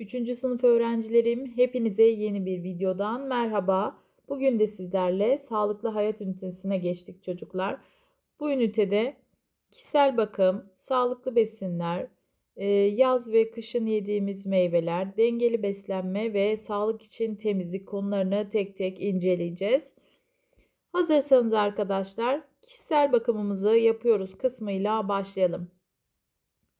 3. sınıf öğrencilerim, hepinize yeni bir videodan merhaba. Bugün de sizlerle sağlıklı hayat ünitesine geçtik çocuklar. Bu ünitede kişisel bakım, sağlıklı besinler, e, yaz ve kışın yediğimiz meyveler, dengeli beslenme ve sağlık için temizlik konularını tek tek inceleyeceğiz. Hazırsanız arkadaşlar kişisel bakımımızı yapıyoruz kısmıyla başlayalım.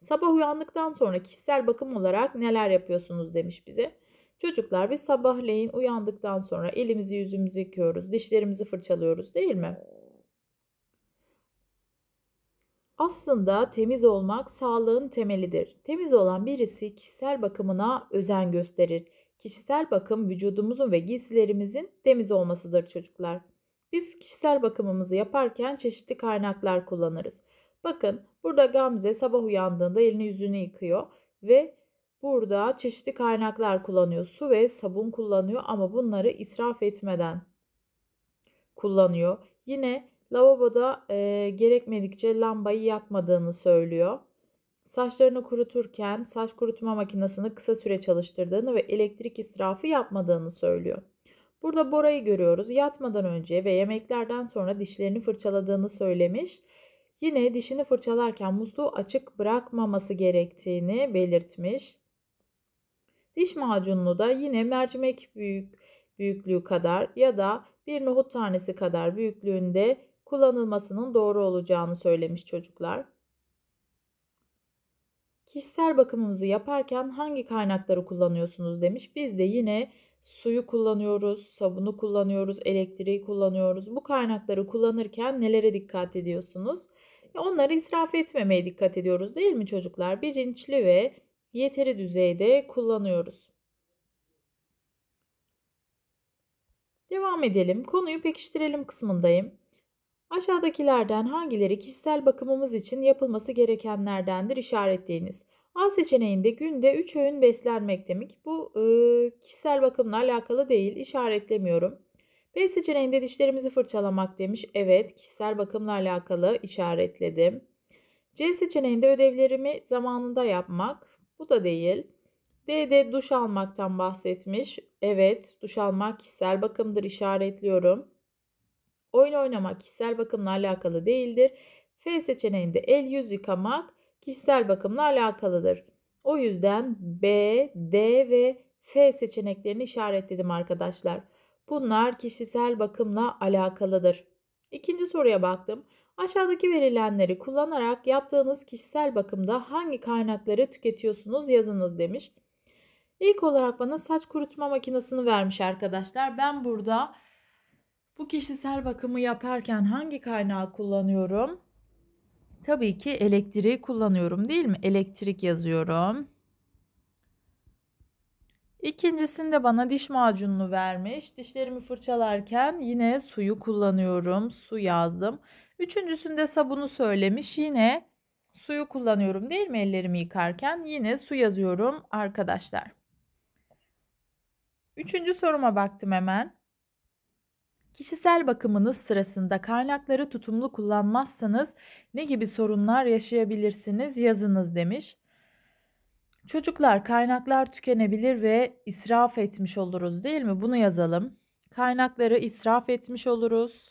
Sabah uyandıktan sonra kişisel bakım olarak neler yapıyorsunuz demiş bize. Çocuklar biz sabahleyin uyandıktan sonra elimizi yüzümüzü yıkıyoruz, dişlerimizi fırçalıyoruz değil mi? Aslında temiz olmak sağlığın temelidir. Temiz olan birisi kişisel bakımına özen gösterir. Kişisel bakım vücudumuzun ve giysilerimizin temiz olmasıdır çocuklar. Biz kişisel bakımımızı yaparken çeşitli kaynaklar kullanırız. Bakın burada Gamze sabah uyandığında elini yüzünü yıkıyor ve burada çeşitli kaynaklar kullanıyor. Su ve sabun kullanıyor ama bunları israf etmeden kullanıyor. Yine lavaboda e, gerekmedikçe lambayı yakmadığını söylüyor. Saçlarını kuruturken saç kurutma makinesini kısa süre çalıştırdığını ve elektrik israfı yapmadığını söylüyor. Burada Bora'yı görüyoruz. Yatmadan önce ve yemeklerden sonra dişlerini fırçaladığını söylemiş Yine dişini fırçalarken musluğu açık bırakmaması gerektiğini belirtmiş. Diş macununu da yine mercimek büyük büyüklüğü kadar ya da bir nohut tanesi kadar büyüklüğünde kullanılmasının doğru olacağını söylemiş çocuklar. Kişisel bakımımızı yaparken hangi kaynakları kullanıyorsunuz demiş. Biz de yine suyu kullanıyoruz, sabunu kullanıyoruz, elektriği kullanıyoruz. Bu kaynakları kullanırken nelere dikkat ediyorsunuz? Onları israf etmemeye dikkat ediyoruz değil mi çocuklar? Bilinçli ve yeteri düzeyde kullanıyoruz. Devam edelim. Konuyu pekiştirelim kısmındayım. Aşağıdakilerden hangileri kişisel bakımımız için yapılması gerekenlerdendir işaretleyiniz. A seçeneğinde günde 3 öğün beslenmek demek. Bu e, kişisel bakımla alakalı değil. İşaretlemiyorum. B seçeneğinde dişlerimizi fırçalamak demiş. Evet kişisel bakımla alakalı işaretledim. C seçeneğinde ödevlerimi zamanında yapmak. Bu da değil. D'de duş almaktan bahsetmiş. Evet duş almak kişisel bakımdır işaretliyorum. Oyun oynamak kişisel bakımla alakalı değildir. F seçeneğinde el yüz yıkamak kişisel bakımla alakalıdır. O yüzden B, D ve F seçeneklerini işaretledim arkadaşlar. Bunlar kişisel bakımla alakalıdır. İkinci soruya baktım. Aşağıdaki verilenleri kullanarak yaptığınız kişisel bakımda hangi kaynakları tüketiyorsunuz yazınız demiş. İlk olarak bana saç kurutma makinesini vermiş arkadaşlar. Ben burada bu kişisel bakımı yaparken hangi kaynağı kullanıyorum? Tabii ki elektriği kullanıyorum değil mi? Elektrik yazıyorum. İkincisinde bana diş macununu vermiş. Dişlerimi fırçalarken yine suyu kullanıyorum. Su yazdım. Üçüncüsünde sabunu söylemiş. Yine suyu kullanıyorum değil mi ellerimi yıkarken? Yine su yazıyorum arkadaşlar. Üçüncü soruma baktım hemen. Kişisel bakımınız sırasında kaynakları tutumlu kullanmazsanız ne gibi sorunlar yaşayabilirsiniz yazınız demiş. Çocuklar kaynaklar tükenebilir ve israf etmiş oluruz değil mi? Bunu yazalım. Kaynakları israf etmiş oluruz.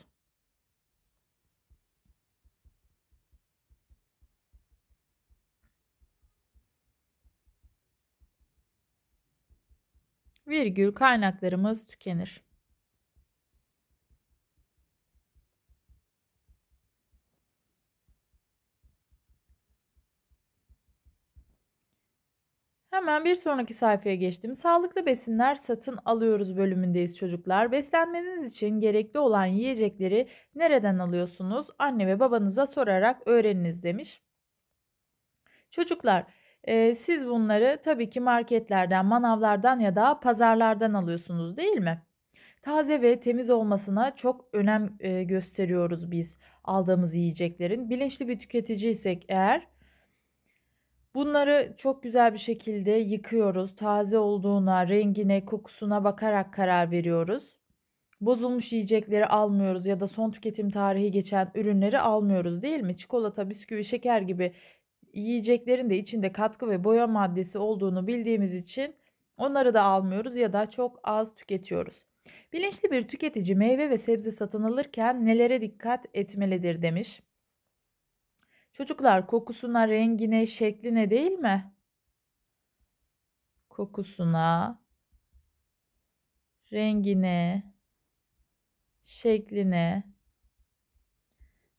Virgül kaynaklarımız tükenir. Hemen bir sonraki sayfaya geçtim. Sağlıklı besinler satın alıyoruz bölümündeyiz çocuklar. Beslenmeniz için gerekli olan yiyecekleri nereden alıyorsunuz? Anne ve babanıza sorarak öğreniniz demiş. Çocuklar e, siz bunları tabii ki marketlerden, manavlardan ya da pazarlardan alıyorsunuz değil mi? Taze ve temiz olmasına çok önem e, gösteriyoruz biz aldığımız yiyeceklerin. Bilinçli bir tüketiciysek eğer Bunları çok güzel bir şekilde yıkıyoruz. Taze olduğuna, rengine, kokusuna bakarak karar veriyoruz. Bozulmuş yiyecekleri almıyoruz ya da son tüketim tarihi geçen ürünleri almıyoruz değil mi? Çikolata, bisküvi, şeker gibi yiyeceklerin de içinde katkı ve boya maddesi olduğunu bildiğimiz için onları da almıyoruz ya da çok az tüketiyoruz. Bilinçli bir tüketici meyve ve sebze satın alırken nelere dikkat etmelidir demiş. Çocuklar kokusuna, rengine, şekline değil mi? Kokusuna, rengine, şekline,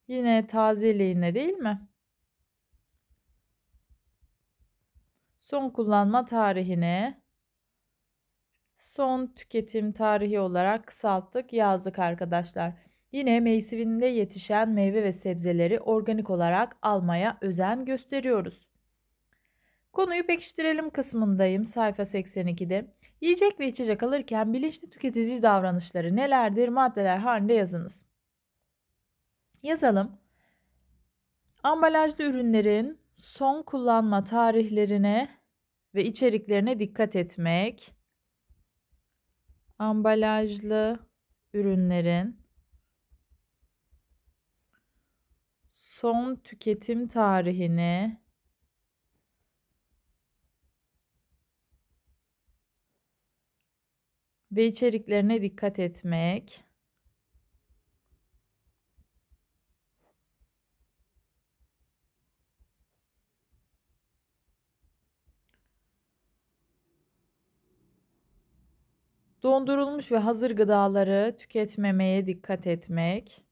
yine tazeliğine değil mi? Son kullanma tarihine son tüketim tarihi olarak kısalttık, yazdık arkadaşlar. Yine mevsiminde yetişen meyve ve sebzeleri organik olarak almaya özen gösteriyoruz. Konuyu pekiştirelim kısmındayım sayfa 82'de. Yiyecek ve içecek alırken bilinçli tüketici davranışları nelerdir maddeler halinde yazınız. Yazalım. Ambalajlı ürünlerin son kullanma tarihlerine ve içeriklerine dikkat etmek. Ambalajlı ürünlerin son tüketim tarihini ve içeriklerine dikkat etmek. Dondurulmuş ve hazır gıdaları tüketmemeye dikkat etmek.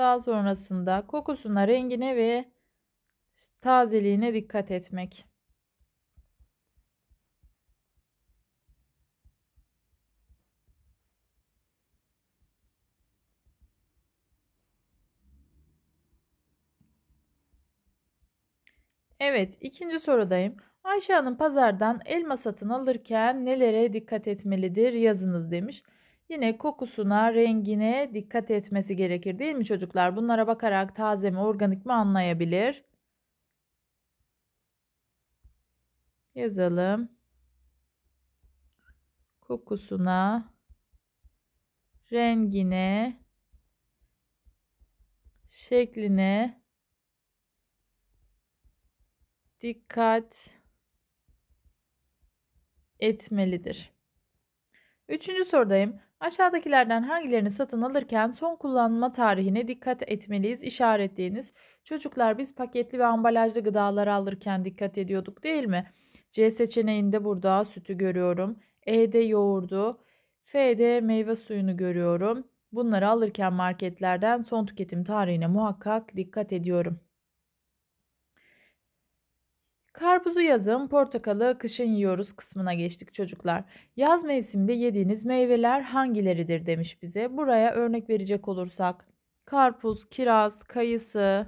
Daha sonrasında kokusuna, rengine ve tazeliğine dikkat etmek. Evet, ikinci sorudayım. Ayşe Hanım pazardan elma satın alırken nelere dikkat etmelidir yazınız demiş. Yine kokusuna, rengine dikkat etmesi gerekir değil mi çocuklar? Bunlara bakarak taze mi, organik mi anlayabilir. Yazalım. Kokusuna, rengine, şekline dikkat etmelidir. Üçüncü sorudayım. Aşağıdakilerden hangilerini satın alırken son kullanma tarihine dikkat etmeliyiz işaretleyiniz. Çocuklar biz paketli ve ambalajlı gıdaları alırken dikkat ediyorduk değil mi? C seçeneğinde burada sütü görüyorum. E'de yoğurdu. F'de meyve suyunu görüyorum. Bunları alırken marketlerden son tüketim tarihine muhakkak dikkat ediyorum. Karpuzu yazın, portakalı kışın yiyoruz kısmına geçtik çocuklar. Yaz mevsiminde yediğiniz meyveler hangileridir demiş bize. Buraya örnek verecek olursak karpuz, kiraz, kayısı,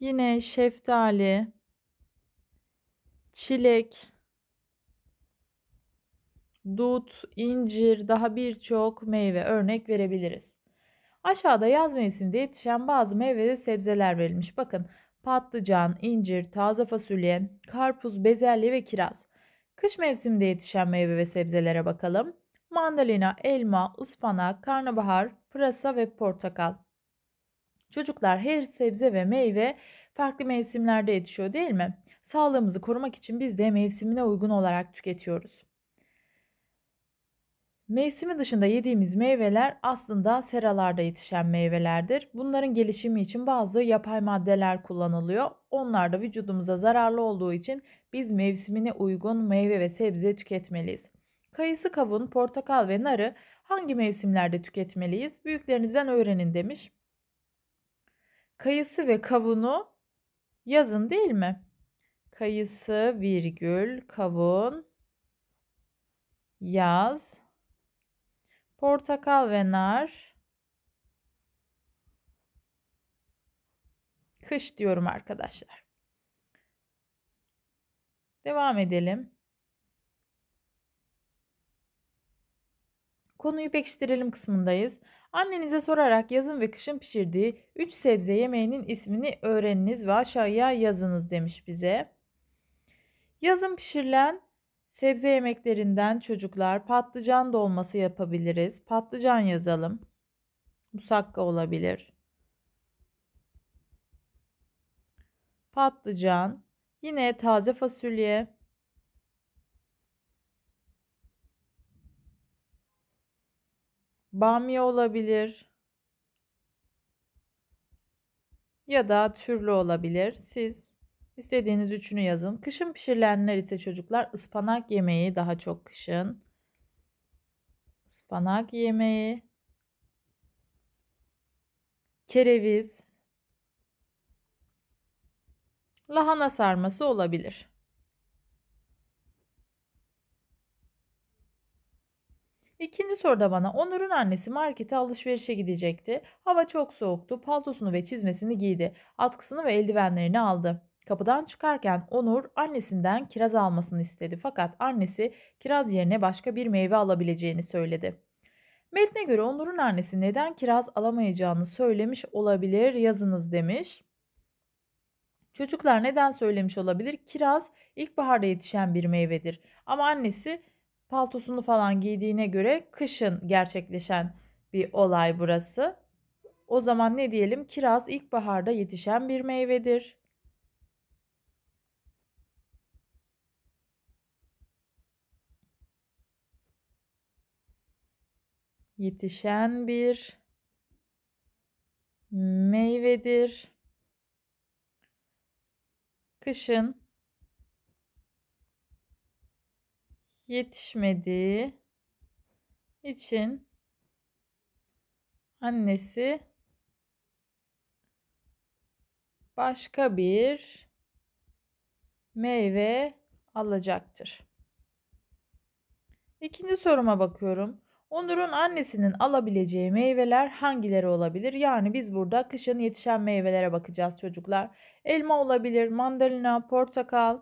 yine şeftali, çilek, dut, incir, daha birçok meyve örnek verebiliriz. Aşağıda yaz mevsiminde yetişen bazı meyve ve sebzeler verilmiş. Bakın patlıcan, incir, taze fasulye, karpuz, bezelye ve kiraz. Kış mevsiminde yetişen meyve ve sebzelere bakalım. Mandalina, elma, ıspanak, karnabahar, pırasa ve portakal. Çocuklar her sebze ve meyve farklı mevsimlerde yetişiyor değil mi? Sağlığımızı korumak için biz de mevsimine uygun olarak tüketiyoruz. Mevsimi dışında yediğimiz meyveler aslında seralarda yetişen meyvelerdir. Bunların gelişimi için bazı yapay maddeler kullanılıyor. Onlar da vücudumuza zararlı olduğu için biz mevsimine uygun meyve ve sebze tüketmeliyiz. Kayısı, kavun, portakal ve narı hangi mevsimlerde tüketmeliyiz? Büyüklerinizden öğrenin demiş. Kayısı ve kavunu yazın değil mi? Kayısı virgül kavun yaz portakal ve nar. Kış diyorum arkadaşlar. Devam edelim. Konuyu pekiştirelim kısmındayız. Annenize sorarak yazın ve kışın pişirdiği 3 sebze yemeğinin ismini öğreniniz ve aşağıya yazınız demiş bize. Yazın pişirilen Sebze yemeklerinden çocuklar patlıcan dolması yapabiliriz. Patlıcan yazalım. Musakka olabilir. Patlıcan, yine taze fasulye. Bamya olabilir. Ya da türlü olabilir. Siz İstediğiniz üçünü yazın. Kışın pişirilenler ise çocuklar ıspanak yemeği daha çok kışın. Ispanak yemeği. Kereviz. Lahana sarması olabilir. İkinci soruda bana Onur'un annesi markete alışverişe gidecekti. Hava çok soğuktu. Paltosunu ve çizmesini giydi. Atkısını ve eldivenlerini aldı. Kapıdan çıkarken Onur annesinden kiraz almasını istedi fakat annesi kiraz yerine başka bir meyve alabileceğini söyledi. Metne göre Onur'un annesi neden kiraz alamayacağını söylemiş olabilir yazınız demiş. Çocuklar neden söylemiş olabilir? Kiraz ilkbaharda yetişen bir meyvedir. Ama annesi paltosunu falan giydiğine göre kışın gerçekleşen bir olay burası. O zaman ne diyelim? Kiraz ilkbaharda yetişen bir meyvedir. yetişen bir meyvedir. Kışın yetişmediği için annesi başka bir meyve alacaktır. İkinci soruma bakıyorum. Onur'un annesinin alabileceği meyveler hangileri olabilir? Yani biz burada kışın yetişen meyvelere bakacağız çocuklar. Elma olabilir, mandalina, portakal,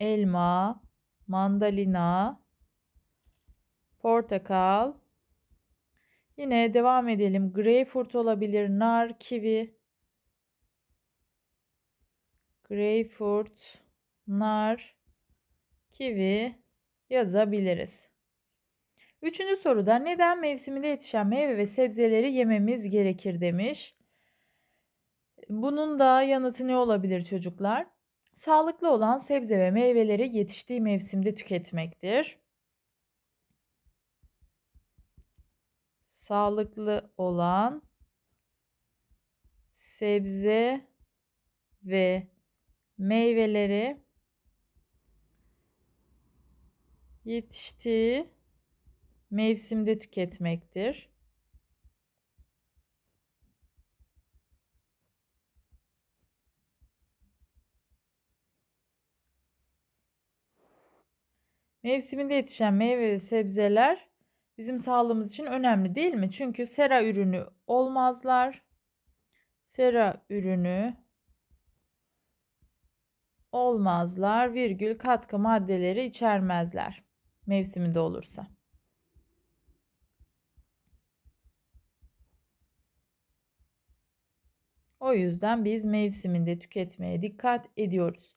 elma, mandalina, portakal. Yine devam edelim. Greyfurt olabilir, nar, kivi. Greyfurt, nar, kivi yazabiliriz. Üçüncü soruda neden mevsiminde yetişen meyve ve sebzeleri yememiz gerekir demiş. Bunun da yanıtı ne olabilir çocuklar? Sağlıklı olan sebze ve meyveleri yetiştiği mevsimde tüketmektir. Sağlıklı olan sebze ve meyveleri yetiştiği mevsimde tüketmektir. Mevsiminde yetişen meyve ve sebzeler bizim sağlığımız için önemli değil mi? Çünkü sera ürünü olmazlar. Sera ürünü olmazlar virgül katkı maddeleri içermezler mevsiminde olursa. O yüzden biz mevsiminde tüketmeye dikkat ediyoruz.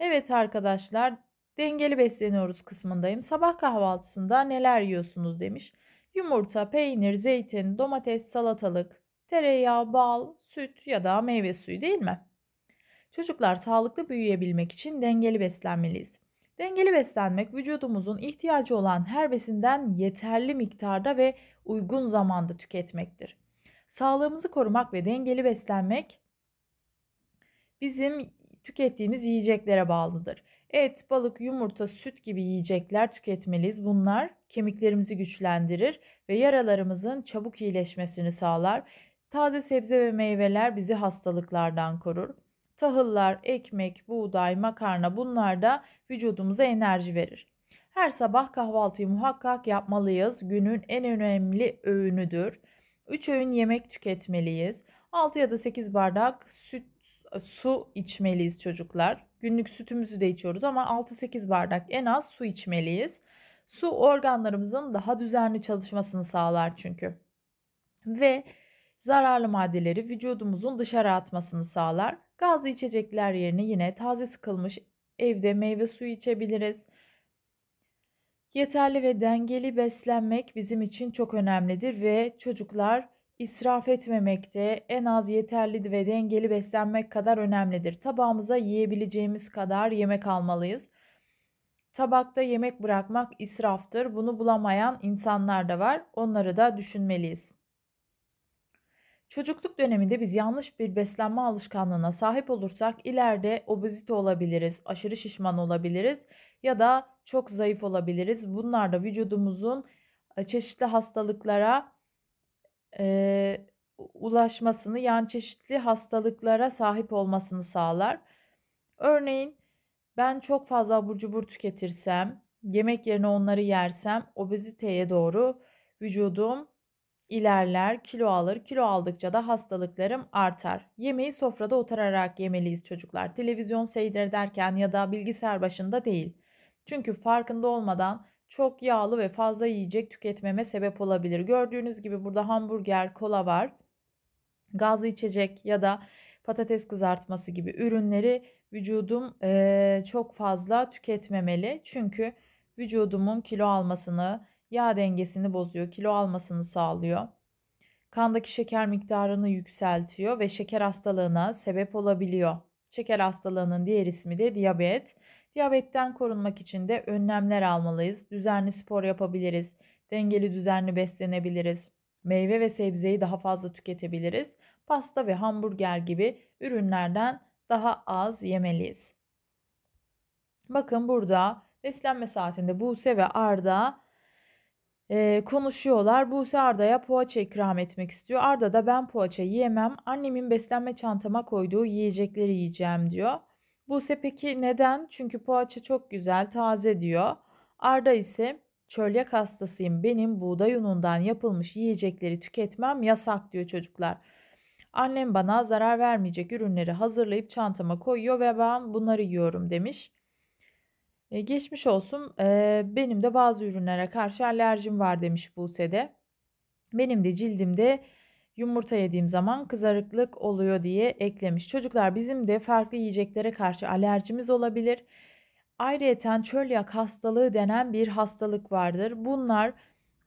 Evet arkadaşlar dengeli besleniyoruz kısmındayım. Sabah kahvaltısında neler yiyorsunuz demiş. Yumurta, peynir, zeytin, domates, salatalık, tereyağı, bal, süt ya da meyve suyu değil mi? Çocuklar sağlıklı büyüyebilmek için dengeli beslenmeliyiz. Dengeli beslenmek vücudumuzun ihtiyacı olan her besinden yeterli miktarda ve uygun zamanda tüketmektir. Sağlığımızı korumak ve dengeli beslenmek bizim tükettiğimiz yiyeceklere bağlıdır. Et, balık, yumurta, süt gibi yiyecekler tüketmeliyiz. Bunlar kemiklerimizi güçlendirir ve yaralarımızın çabuk iyileşmesini sağlar. Taze sebze ve meyveler bizi hastalıklardan korur. Tahıllar, ekmek, buğday, makarna bunlar da vücudumuza enerji verir. Her sabah kahvaltıyı muhakkak yapmalıyız. Günün en önemli öğünüdür. 3 öğün yemek tüketmeliyiz. 6 ya da 8 bardak süt su içmeliyiz çocuklar. Günlük sütümüzü de içiyoruz ama 6-8 bardak en az su içmeliyiz. Su organlarımızın daha düzenli çalışmasını sağlar çünkü. Ve zararlı maddeleri vücudumuzun dışarı atmasını sağlar. Gazlı içecekler yerine yine taze sıkılmış evde meyve suyu içebiliriz. Yeterli ve dengeli beslenmek bizim için çok önemlidir ve çocuklar israf etmemekte en az yeterli ve dengeli beslenmek kadar önemlidir. Tabağımıza yiyebileceğimiz kadar yemek almalıyız. Tabakta yemek bırakmak israftır. Bunu bulamayan insanlar da var. Onları da düşünmeliyiz. Çocukluk döneminde biz yanlış bir beslenme alışkanlığına sahip olursak ileride obezite olabiliriz, aşırı şişman olabiliriz ya da çok zayıf olabiliriz. Bunlar da vücudumuzun e, çeşitli hastalıklara e, ulaşmasını yani çeşitli hastalıklara sahip olmasını sağlar. Örneğin ben çok fazla abur cubur tüketirsem, yemek yerine onları yersem obeziteye doğru vücudum ilerler, kilo alır. Kilo aldıkça da hastalıklarım artar. Yemeği sofrada oturarak yemeliyiz çocuklar. Televizyon seyrederken ya da bilgisayar başında değil. Çünkü farkında olmadan çok yağlı ve fazla yiyecek tüketmeme sebep olabilir. Gördüğünüz gibi burada hamburger, kola var. Gazlı içecek ya da patates kızartması gibi ürünleri vücudum e, çok fazla tüketmemeli. Çünkü vücudumun kilo almasını Yağ dengesini bozuyor, kilo almasını sağlıyor. Kandaki şeker miktarını yükseltiyor ve şeker hastalığına sebep olabiliyor. Şeker hastalığının diğer ismi de diyabet. Diyabetten korunmak için de önlemler almalıyız. Düzenli spor yapabiliriz. Dengeli düzenli beslenebiliriz. Meyve ve sebzeyi daha fazla tüketebiliriz. Pasta ve hamburger gibi ürünlerden daha az yemeliyiz. Bakın burada beslenme saatinde Buse ve Arda e, konuşuyorlar. Buse Arda'ya poğaça ikram etmek istiyor. Arda da ben poğaça yiyemem. Annemin beslenme çantama koyduğu yiyecekleri yiyeceğim diyor. Buse peki neden? Çünkü poğaça çok güzel, taze diyor. Arda ise çölyak hastasıyım. Benim buğday unundan yapılmış yiyecekleri tüketmem yasak diyor çocuklar. Annem bana zarar vermeyecek ürünleri hazırlayıp çantama koyuyor ve ben bunları yiyorum demiş. E, geçmiş olsun e, benim de bazı ürünlere karşı alerjim var demiş Buse de. Benim de cildimde yumurta yediğim zaman kızarıklık oluyor diye eklemiş. Çocuklar bizim de farklı yiyeceklere karşı alerjimiz olabilir. Ayrıca çölyak hastalığı denen bir hastalık vardır. Bunlar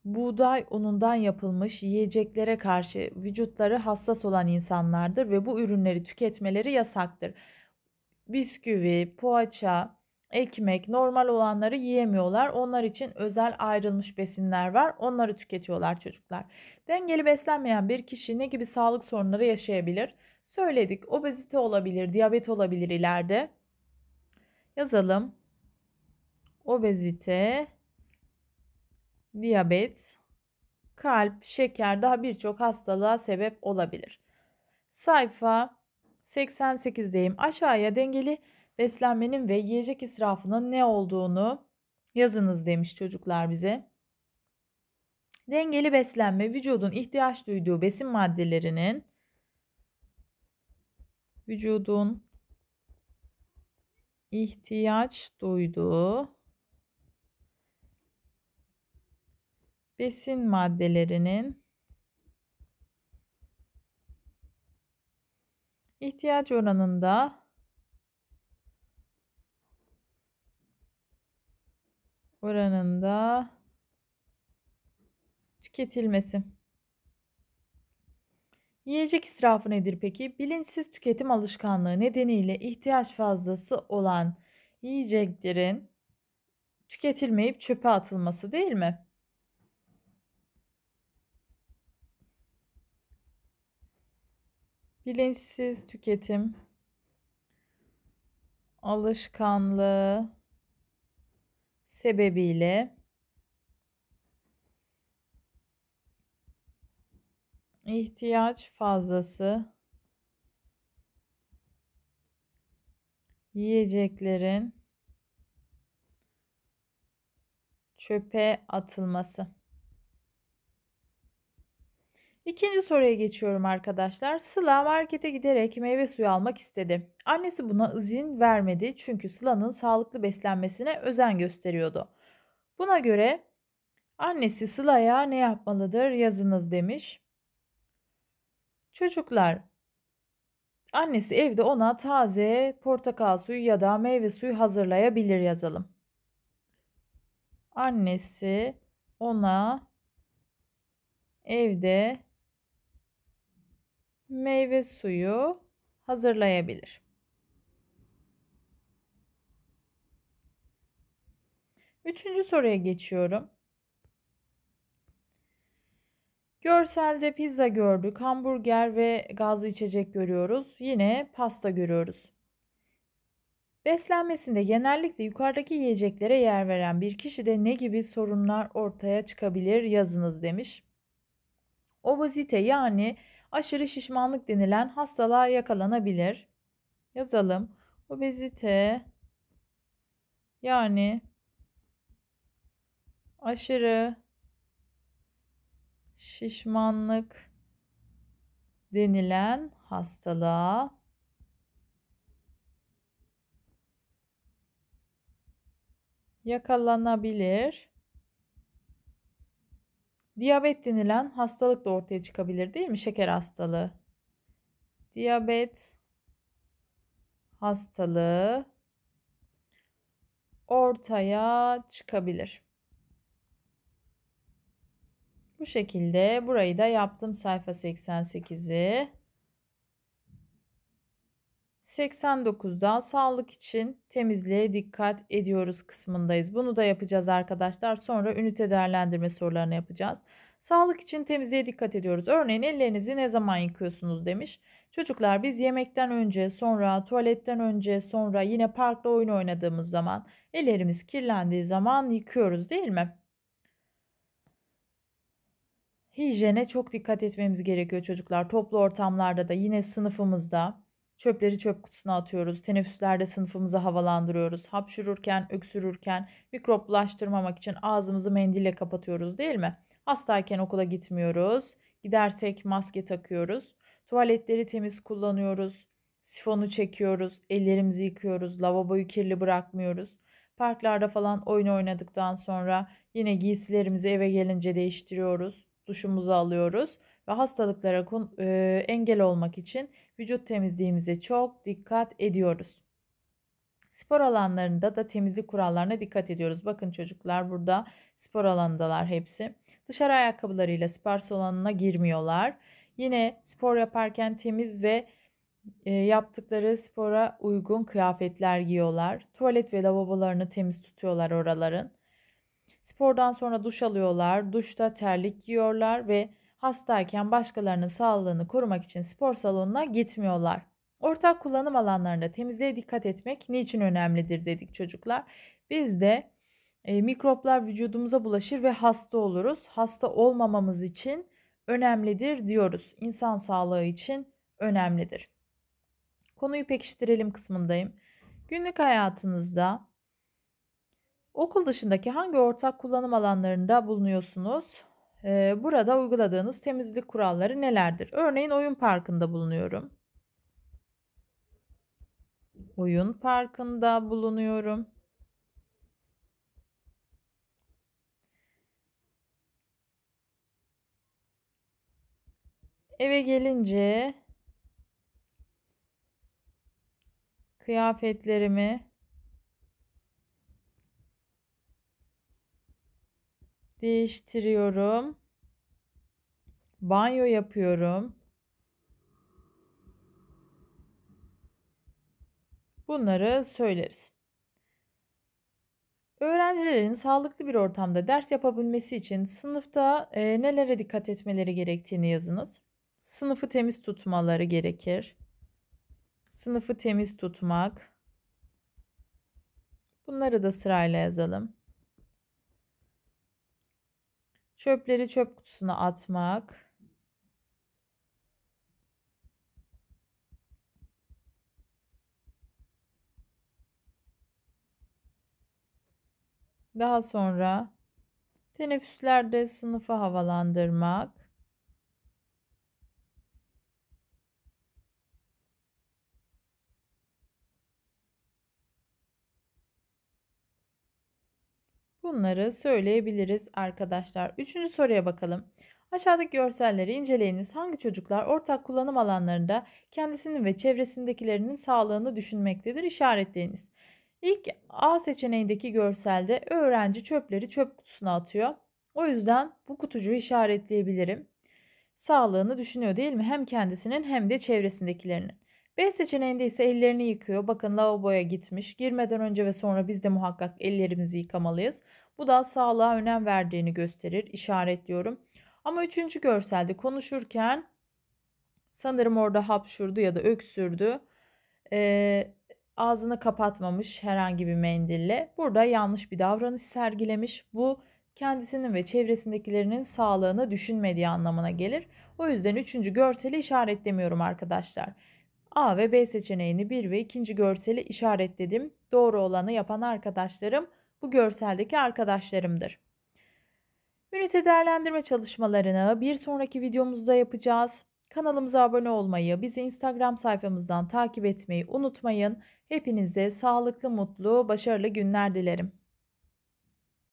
buğday unundan yapılmış yiyeceklere karşı vücutları hassas olan insanlardır ve bu ürünleri tüketmeleri yasaktır. Bisküvi, poğaça, ekmek, normal olanları yiyemiyorlar. Onlar için özel ayrılmış besinler var. Onları tüketiyorlar çocuklar. Dengeli beslenmeyen bir kişi ne gibi sağlık sorunları yaşayabilir? Söyledik. Obezite olabilir, diyabet olabilir ileride. Yazalım. Obezite, diyabet, kalp, şeker daha birçok hastalığa sebep olabilir. Sayfa 88'deyim. Aşağıya dengeli beslenmenin ve yiyecek israfının ne olduğunu yazınız demiş çocuklar bize. Dengeli beslenme vücudun ihtiyaç duyduğu besin maddelerinin vücudun ihtiyaç duyduğu besin maddelerinin ihtiyaç oranında oranında tüketilmesi. Yiyecek israfı nedir peki? Bilinçsiz tüketim alışkanlığı nedeniyle ihtiyaç fazlası olan yiyeceklerin tüketilmeyip çöpe atılması değil mi? Bilinçsiz tüketim alışkanlığı sebebiyle ihtiyaç fazlası yiyeceklerin çöpe atılması. İkinci soruya geçiyorum arkadaşlar. Sıla markete giderek meyve suyu almak istedi. Annesi buna izin vermedi çünkü Sıla'nın sağlıklı beslenmesine özen gösteriyordu. Buna göre annesi Sıla'ya ne yapmalıdır yazınız demiş. Çocuklar annesi evde ona taze portakal suyu ya da meyve suyu hazırlayabilir yazalım. Annesi ona evde meyve suyu hazırlayabilir. Üçüncü soruya geçiyorum. Görselde pizza gördük, hamburger ve gazlı içecek görüyoruz. Yine pasta görüyoruz. Beslenmesinde genellikle yukarıdaki yiyeceklere yer veren bir kişide ne gibi sorunlar ortaya çıkabilir yazınız demiş. Obezite yani aşırı şişmanlık denilen hastalığa yakalanabilir. Yazalım. Obezite yani aşırı şişmanlık denilen hastalığa yakalanabilir. Diyabet denilen hastalık da ortaya çıkabilir değil mi? Şeker hastalığı. Diyabet hastalığı ortaya çıkabilir. Bu şekilde burayı da yaptım sayfa 88'i. 89'da sağlık için temizliğe dikkat ediyoruz kısmındayız. Bunu da yapacağız arkadaşlar. Sonra ünite değerlendirme sorularını yapacağız. Sağlık için temizliğe dikkat ediyoruz. Örneğin ellerinizi ne zaman yıkıyorsunuz demiş. Çocuklar biz yemekten önce, sonra tuvaletten önce, sonra yine parkta oyun oynadığımız zaman ellerimiz kirlendiği zaman yıkıyoruz değil mi? Hijyene çok dikkat etmemiz gerekiyor çocuklar. Toplu ortamlarda da yine sınıfımızda Çöpleri çöp kutusuna atıyoruz. Teneffüslerde sınıfımızı havalandırıyoruz. Hapşururken, öksürürken mikroplaştırmamak için ağzımızı mendille kapatıyoruz değil mi? Hastayken okula gitmiyoruz. Gidersek maske takıyoruz. Tuvaletleri temiz kullanıyoruz. Sifonu çekiyoruz. Ellerimizi yıkıyoruz. Lavaboyu kirli bırakmıyoruz. Parklarda falan oyun oynadıktan sonra yine giysilerimizi eve gelince değiştiriyoruz. Duşumuzu alıyoruz ve hastalıklara engel olmak için vücut temizliğimize çok dikkat ediyoruz. Spor alanlarında da temizlik kurallarına dikkat ediyoruz. Bakın çocuklar burada spor alanındalar hepsi. Dışarı ayakkabılarıyla spor salonuna girmiyorlar. Yine spor yaparken temiz ve yaptıkları spora uygun kıyafetler giyiyorlar. Tuvalet ve lavabolarını temiz tutuyorlar oraların. Spordan sonra duş alıyorlar. Duşta terlik giyiyorlar ve hastayken başkalarının sağlığını korumak için spor salonuna gitmiyorlar. Ortak kullanım alanlarında temizliğe dikkat etmek niçin önemlidir dedik çocuklar. Biz de e, mikroplar vücudumuza bulaşır ve hasta oluruz. Hasta olmamamız için önemlidir diyoruz. İnsan sağlığı için önemlidir. Konuyu pekiştirelim kısmındayım. Günlük hayatınızda okul dışındaki hangi ortak kullanım alanlarında bulunuyorsunuz? Ee, burada uyguladığınız temizlik kuralları nelerdir? Örneğin oyun parkında bulunuyorum. Oyun parkında bulunuyorum. Eve gelince kıyafetlerimi değiştiriyorum. Banyo yapıyorum. Bunları söyleriz. Öğrencilerin sağlıklı bir ortamda ders yapabilmesi için sınıfta e, nelere dikkat etmeleri gerektiğini yazınız. Sınıfı temiz tutmaları gerekir. Sınıfı temiz tutmak. Bunları da sırayla yazalım. Çöpleri çöp kutusuna atmak. Daha sonra teneffüslerde sınıfı havalandırmak. bunları söyleyebiliriz arkadaşlar. Üçüncü soruya bakalım. Aşağıdaki görselleri inceleyiniz. Hangi çocuklar ortak kullanım alanlarında kendisinin ve çevresindekilerinin sağlığını düşünmektedir? işaretleyiniz İlk A seçeneğindeki görselde öğrenci çöpleri çöp kutusuna atıyor. O yüzden bu kutucuğu işaretleyebilirim. Sağlığını düşünüyor değil mi? Hem kendisinin hem de çevresindekilerinin. B seçeneğinde ise ellerini yıkıyor. Bakın lavaboya gitmiş. Girmeden önce ve sonra biz de muhakkak ellerimizi yıkamalıyız. Bu da sağlığa önem verdiğini gösterir. İşaretliyorum. Ama üçüncü görselde konuşurken sanırım orada hapşurdu ya da öksürdü. Ee, ağzını kapatmamış herhangi bir mendille. Burada yanlış bir davranış sergilemiş. Bu kendisinin ve çevresindekilerinin sağlığını düşünmediği anlamına gelir. O yüzden üçüncü görseli işaretlemiyorum arkadaşlar. A ve B seçeneğini bir ve ikinci görseli işaretledim. Doğru olanı yapan arkadaşlarım bu görseldeki arkadaşlarımdır. Ünite değerlendirme çalışmalarını bir sonraki videomuzda yapacağız. Kanalımıza abone olmayı, bizi Instagram sayfamızdan takip etmeyi unutmayın. Hepinize sağlıklı, mutlu, başarılı günler dilerim.